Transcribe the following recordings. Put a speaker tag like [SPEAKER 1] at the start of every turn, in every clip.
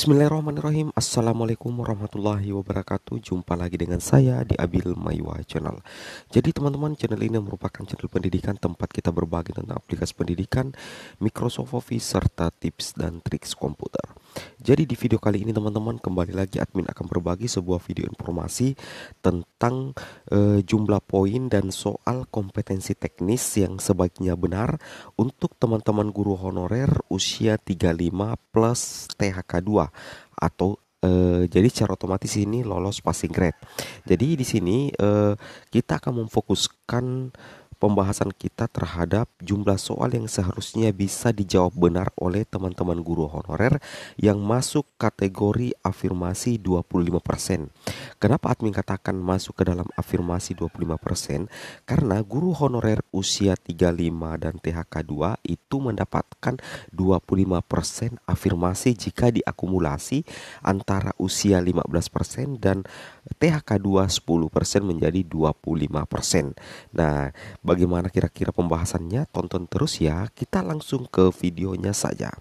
[SPEAKER 1] Bismillahirrahmanirrahim Assalamualaikum warahmatullahi wabarakatuh Jumpa lagi dengan saya di Abil Maiwa Channel Jadi teman-teman channel ini merupakan channel pendidikan Tempat kita berbagi tentang aplikasi pendidikan Microsoft Office serta tips dan trik komputer Jadi di video kali ini teman-teman Kembali lagi admin akan berbagi sebuah video informasi Tentang e, jumlah poin dan soal kompetensi teknis Yang sebaiknya benar Untuk teman-teman guru honorer usia 35 plus THK 2 atau Uh, jadi secara otomatis ini lolos passing grade. Jadi di sini uh, kita akan memfokuskan pembahasan kita terhadap jumlah soal yang seharusnya bisa dijawab benar oleh teman-teman guru honorer yang masuk kategori afirmasi 25%. Kenapa admin katakan masuk ke dalam afirmasi 25%? Karena guru honorer usia 35 dan THK 2 itu mendapatkan 25% afirmasi jika diakumulasi antara usia 15% dan THK 2 10% menjadi 25%. Nah, bagaimana kira-kira pembahasannya? Tonton terus ya. Kita langsung ke videonya saja.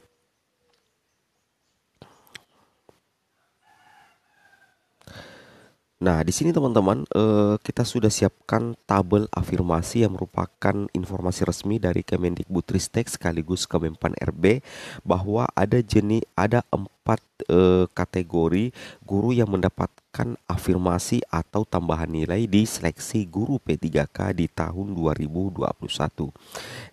[SPEAKER 1] Nah, di sini teman-teman, eh, kita sudah siapkan tabel afirmasi yang merupakan informasi resmi dari Kemendikbudristek sekaligus Kemenpan RB bahwa ada jenis ada empat eh, kategori guru yang mendapatkan afirmasi atau tambahan nilai di seleksi guru P3K di tahun 2021.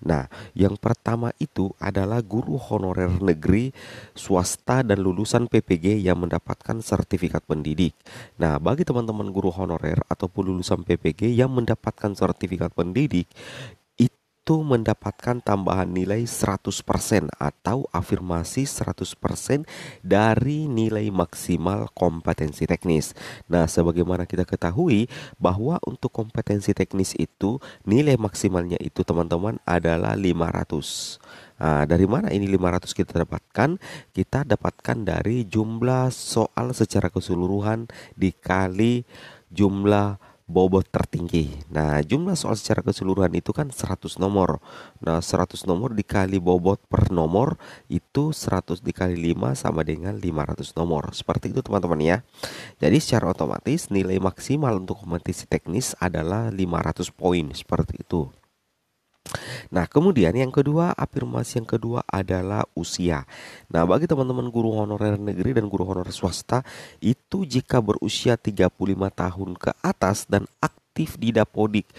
[SPEAKER 1] Nah, yang pertama itu adalah guru honorer negeri swasta dan lulusan PPG yang mendapatkan sertifikat pendidik. Nah, bagi teman-teman guru honorer ataupun lulusan PPG yang mendapatkan sertifikat pendidik, itu mendapatkan tambahan nilai 100% atau afirmasi 100% dari nilai maksimal kompetensi teknis. Nah, sebagaimana kita ketahui bahwa untuk kompetensi teknis itu nilai maksimalnya itu teman-teman adalah 500. Nah, dari mana ini 500 kita dapatkan? Kita dapatkan dari jumlah soal secara keseluruhan dikali jumlah bobot tertinggi. Nah, jumlah soal secara keseluruhan itu kan 100 nomor. Nah, 100 nomor dikali bobot per nomor itu 100 dikali 5 sama dengan 500 nomor. Seperti itu teman-teman ya. Jadi secara otomatis nilai maksimal untuk kompetisi teknis adalah 500 poin seperti itu. Nah, kemudian yang kedua, afirmasi yang kedua adalah usia. Nah, bagi teman-teman guru honorer negeri dan guru honorer swasta, itu jika berusia 35 tahun ke atas dan aktif di Dapodik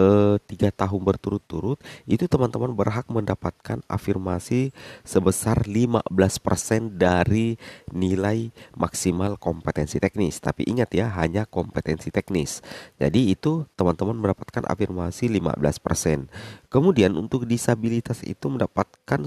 [SPEAKER 1] Eh, tiga tahun berturut-turut itu teman-teman berhak mendapatkan afirmasi sebesar 15% dari nilai maksimal kompetensi teknis tapi ingat ya hanya kompetensi teknis jadi itu teman-teman mendapatkan afirmasi 15% kemudian untuk disabilitas itu mendapatkan 10%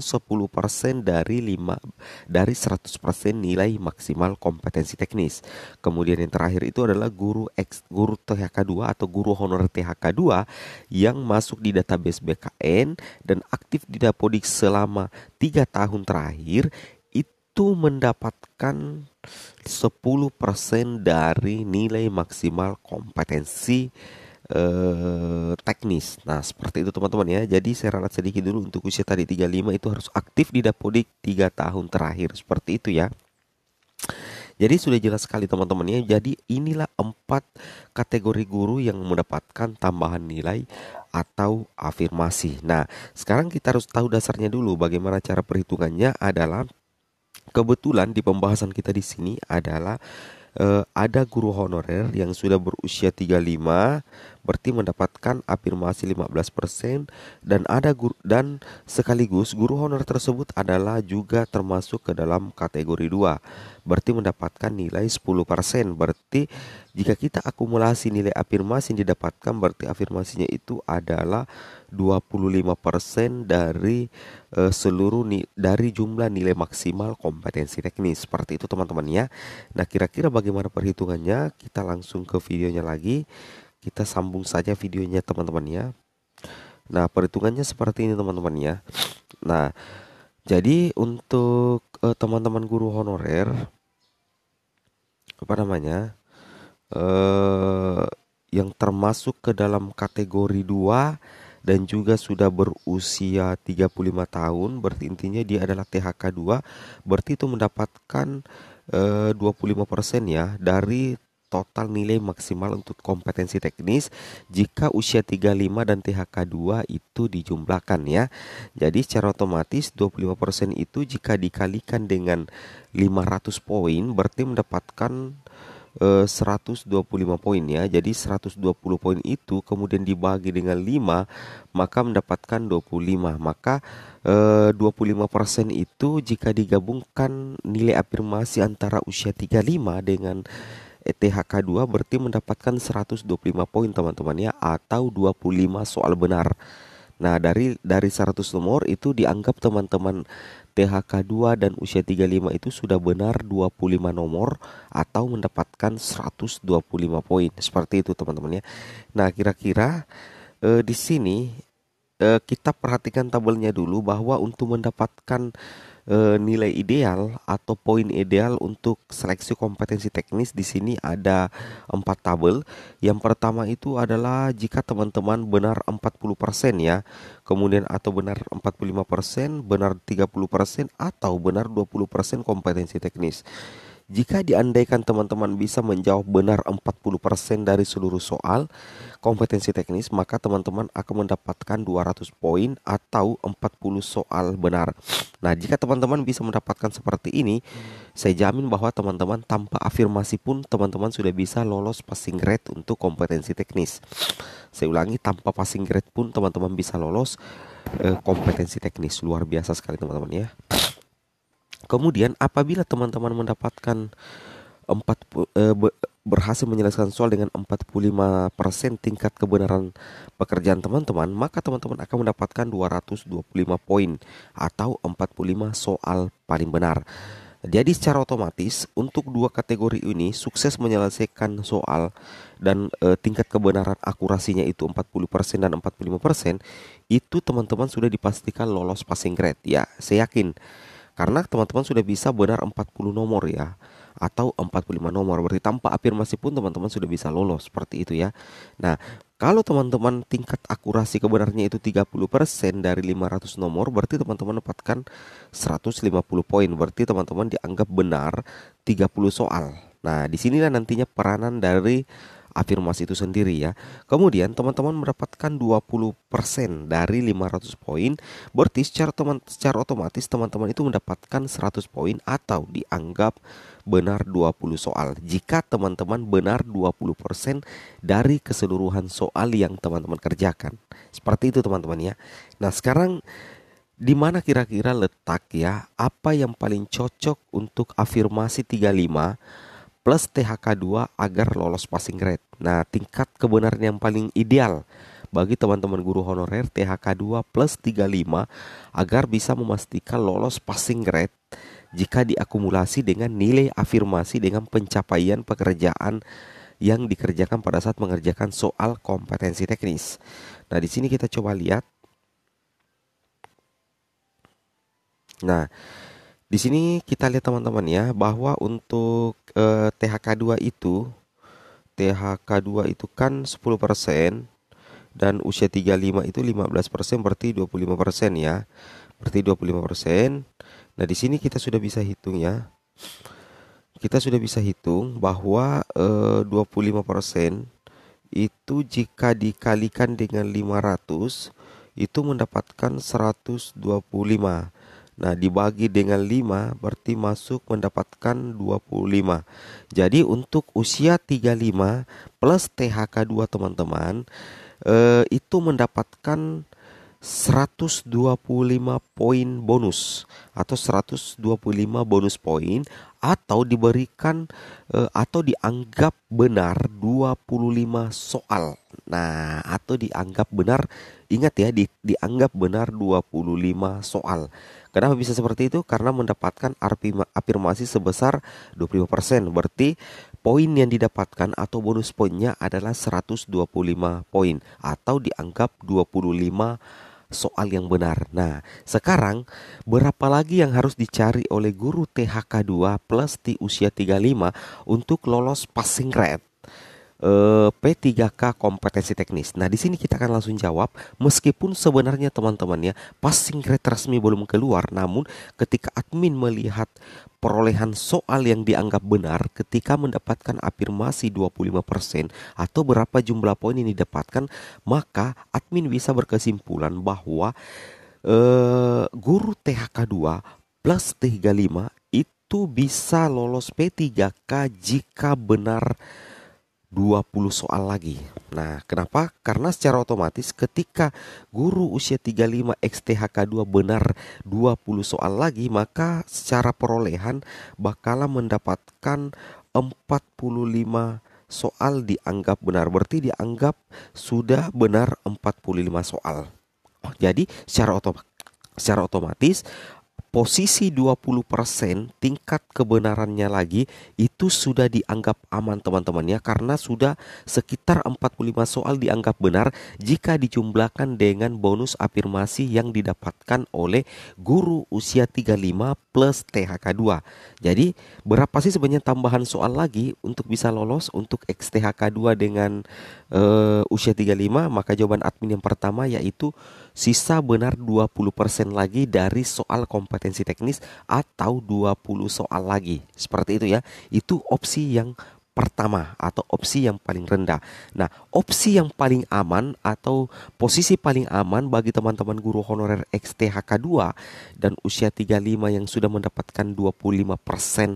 [SPEAKER 1] dari 5 dari 100% nilai maksimal kompetensi teknis kemudian yang terakhir itu adalah guru ex, guru THK2 atau guru honor THK2 yang masuk di database BKN dan aktif di Dapodik selama tiga tahun terakhir itu mendapatkan 10% dari nilai maksimal kompetensi eh, teknis. Nah, seperti itu teman-teman ya. Jadi saya ralat sedikit dulu untuk usia tadi 35 itu harus aktif di Dapodik tiga tahun terakhir. Seperti itu ya. Jadi sudah jelas sekali teman-teman ya. Jadi inilah empat kategori guru yang mendapatkan tambahan nilai atau afirmasi. Nah, sekarang kita harus tahu dasarnya dulu bagaimana cara perhitungannya adalah kebetulan di pembahasan kita di sini adalah eh, ada guru honorer yang sudah berusia 35 berarti mendapatkan afirmasi 15% dan ada guru, dan sekaligus guru honor tersebut adalah juga termasuk ke dalam kategori 2 berarti mendapatkan nilai 10% berarti jika kita akumulasi nilai afirmasi yang didapatkan berarti afirmasinya itu adalah 25% dari uh, seluruh ni dari jumlah nilai maksimal kompetensi teknis seperti itu teman-teman ya. Nah, kira-kira bagaimana perhitungannya? Kita langsung ke videonya lagi. Kita sambung saja videonya teman-teman ya. Nah, perhitungannya seperti ini teman-teman ya. Nah, jadi untuk eh, teman-teman uh, guru honorer apa namanya? eh yang termasuk ke dalam kategori 2 dan juga sudah berusia 35 tahun berarti intinya dia adalah THK 2 berarti itu mendapatkan eh, uh, 25% ya dari total nilai maksimal untuk kompetensi teknis jika usia 35 dan THK 2 itu dijumlahkan ya. Jadi secara otomatis 25% itu jika dikalikan dengan 500 poin berarti mendapatkan 125 eh, poin ya. Jadi 120 poin itu kemudian dibagi dengan 5 maka mendapatkan 25. Maka eh, 25% itu jika digabungkan nilai afirmasi antara usia 35 dengan ethk 2 berarti mendapatkan 125 poin teman-teman ya atau 25 soal benar. Nah, dari dari 100 nomor itu dianggap teman-teman THK2 dan usia 35 itu sudah benar 25 nomor atau mendapatkan 125 poin. Seperti itu teman-teman ya. Nah, kira-kira eh, di sini eh, kita perhatikan tabelnya dulu bahwa untuk mendapatkan eh, nilai ideal atau poin ideal untuk seleksi kompetensi teknis di sini ada empat tabel. Yang pertama itu adalah jika teman-teman benar 40% ya, kemudian atau benar 45%, benar 30% atau benar 20% kompetensi teknis. Jika diandaikan teman-teman bisa menjawab benar 40% dari seluruh soal, kompetensi teknis, maka teman-teman akan mendapatkan 200 poin atau 40 soal benar. Nah, jika teman-teman bisa mendapatkan seperti ini, saya jamin bahwa teman-teman tanpa afirmasi pun teman-teman sudah bisa lolos passing grade untuk kompetensi teknis. Saya ulangi, tanpa passing grade pun teman-teman bisa lolos eh, kompetensi teknis. Luar biasa sekali teman-teman ya. Kemudian apabila teman-teman mendapatkan 4 berhasil menyelesaikan soal dengan 45% tingkat kebenaran pekerjaan teman-teman, maka teman-teman akan mendapatkan 225 poin atau 45 soal paling benar. Jadi secara otomatis untuk dua kategori ini sukses menyelesaikan soal dan e, tingkat kebenaran akurasinya itu 40% dan 45% itu teman-teman sudah dipastikan lolos passing grade ya. Saya yakin karena teman-teman sudah bisa benar 40 nomor ya atau 45 nomor. Berarti tanpa afirmasi pun teman-teman sudah bisa lolos seperti itu ya. Nah, kalau teman-teman tingkat akurasi kebenarnya itu 30% dari 500 nomor, berarti teman-teman dapatkan 150 poin. Berarti teman-teman dianggap benar 30 soal. Nah, disinilah nantinya peranan dari afirmasi itu sendiri ya. Kemudian teman-teman mendapatkan 20% dari 500 poin, berarti secara teman secara otomatis teman-teman itu mendapatkan 100 poin atau dianggap benar 20 soal. Jika teman-teman benar 20% dari keseluruhan soal yang teman-teman kerjakan. Seperti itu teman-teman ya. Nah, sekarang di mana kira-kira letak ya apa yang paling cocok untuk afirmasi 35 plus THK2 agar lolos passing grade. Nah, tingkat kebenaran yang paling ideal bagi teman-teman guru honorer THK2 plus 35 agar bisa memastikan lolos passing grade jika diakumulasi dengan nilai afirmasi dengan pencapaian pekerjaan yang dikerjakan pada saat mengerjakan soal kompetensi teknis. Nah, di sini kita coba lihat. Nah, di sini kita lihat teman-teman ya bahwa untuk eh, THK2 itu THK2 itu kan 10% dan usia 35 itu 15% berarti 25% ya. Berarti 25%. Nah, di sini kita sudah bisa hitung ya. Kita sudah bisa hitung bahwa eh, 25% itu jika dikalikan dengan 500 itu mendapatkan 125. Nah dibagi dengan 5 berarti masuk mendapatkan 25 Jadi untuk usia 35 plus THK 2 teman-teman eh, Itu mendapatkan 125 poin bonus Atau 125 bonus poin Atau diberikan eh, atau dianggap benar 25 soal Nah, atau dianggap benar, ingat ya, di, dianggap benar 25 soal. Kenapa bisa seperti itu? Karena mendapatkan afirmasi sebesar 25%. Berarti poin yang didapatkan atau bonus poinnya adalah 125 poin atau dianggap 25 soal yang benar. Nah, sekarang berapa lagi yang harus dicari oleh guru THK 2 plus di usia 35 untuk lolos passing grade? Eh, P3K kompetensi teknis. Nah, di sini kita akan langsung jawab meskipun sebenarnya teman-teman ya passing grade resmi belum keluar namun ketika admin melihat perolehan soal yang dianggap benar ketika mendapatkan afirmasi 25% atau berapa jumlah poin yang didapatkan, maka admin bisa berkesimpulan bahwa eh, guru THK2 plus T35 itu bisa lolos P3K jika benar 20 soal lagi. Nah, kenapa? Karena secara otomatis ketika guru usia 35 XTHK2 benar 20 soal lagi, maka secara perolehan bakalan mendapatkan 45 soal dianggap benar. Berarti dianggap sudah benar 45 soal. Jadi secara otomatis secara otomatis posisi 20% tingkat kebenarannya lagi itu sudah dianggap aman teman-teman ya karena sudah sekitar 45 soal dianggap benar jika dijumlahkan dengan bonus afirmasi yang didapatkan oleh guru usia 35 plus THK2. Jadi berapa sih sebenarnya tambahan soal lagi untuk bisa lolos untuk XTHK2 dengan uh, usia 35 maka jawaban admin yang pertama yaitu Sisa benar 20% lagi dari soal kompetensi teknis atau 20 soal lagi. Seperti itu ya. Itu opsi yang pertama atau opsi yang paling rendah. Nah, opsi yang paling aman atau posisi paling aman bagi teman-teman guru honorer XTHK2 dan usia 35 yang sudah mendapatkan 25% eh,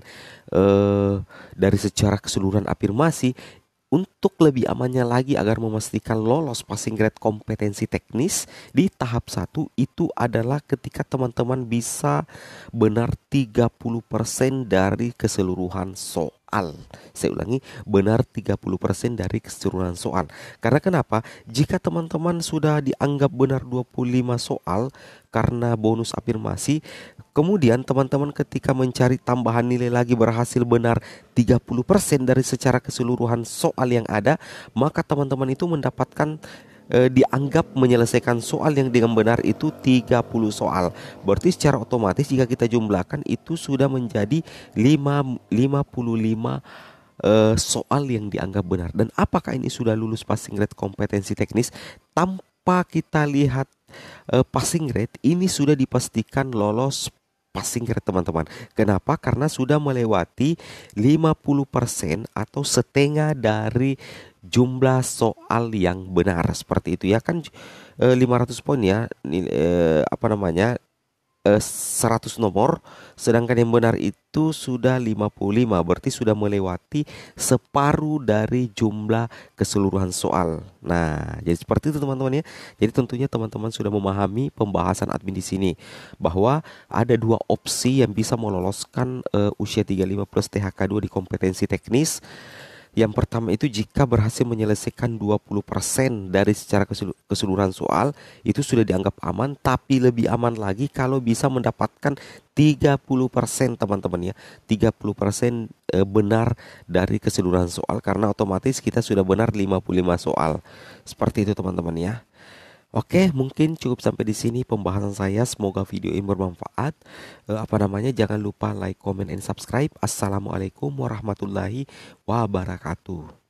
[SPEAKER 1] dari secara keseluruhan afirmasi untuk lebih amannya lagi agar memastikan lolos passing grade kompetensi teknis di tahap 1 itu adalah ketika teman-teman bisa benar 30% dari keseluruhan SO soal. Saya ulangi, benar 30% dari keseluruhan soal. Karena kenapa? Jika teman-teman sudah dianggap benar 25 soal karena bonus afirmasi, kemudian teman-teman ketika mencari tambahan nilai lagi berhasil benar 30% dari secara keseluruhan soal yang ada, maka teman-teman itu mendapatkan e, dianggap menyelesaikan soal yang dengan benar itu 30 soal. Berarti secara otomatis jika kita jumlahkan itu sudah menjadi 5 55 uh, soal yang dianggap benar dan apakah ini sudah lulus passing grade kompetensi teknis tanpa kita lihat eh, passing grade ini sudah dipastikan lolos passing grade teman-teman. Kenapa? Karena sudah melewati 50% atau setengah dari jumlah soal yang benar seperti itu ya kan 500 eh, poin ya eh, apa namanya 100 eh, nomor sedangkan yang benar itu sudah 55 berarti sudah melewati separuh dari jumlah keseluruhan soal. Nah, jadi seperti itu teman-teman ya. Jadi tentunya teman-teman sudah memahami pembahasan admin di sini bahwa ada dua opsi yang bisa meloloskan usia 35 plus THK2 di kompetensi teknis yang pertama itu jika berhasil menyelesaikan 20% dari secara keseluruhan soal itu sudah dianggap aman tapi lebih aman lagi kalau bisa mendapatkan 30% teman-teman ya. 30% eh, benar dari keseluruhan soal karena otomatis kita sudah benar 55 soal. Seperti itu teman-teman ya. Oke, mungkin cukup sampai di sini pembahasan saya. Semoga video ini bermanfaat. E, apa namanya? Jangan lupa like, comment, and subscribe. Assalamualaikum warahmatullahi wabarakatuh.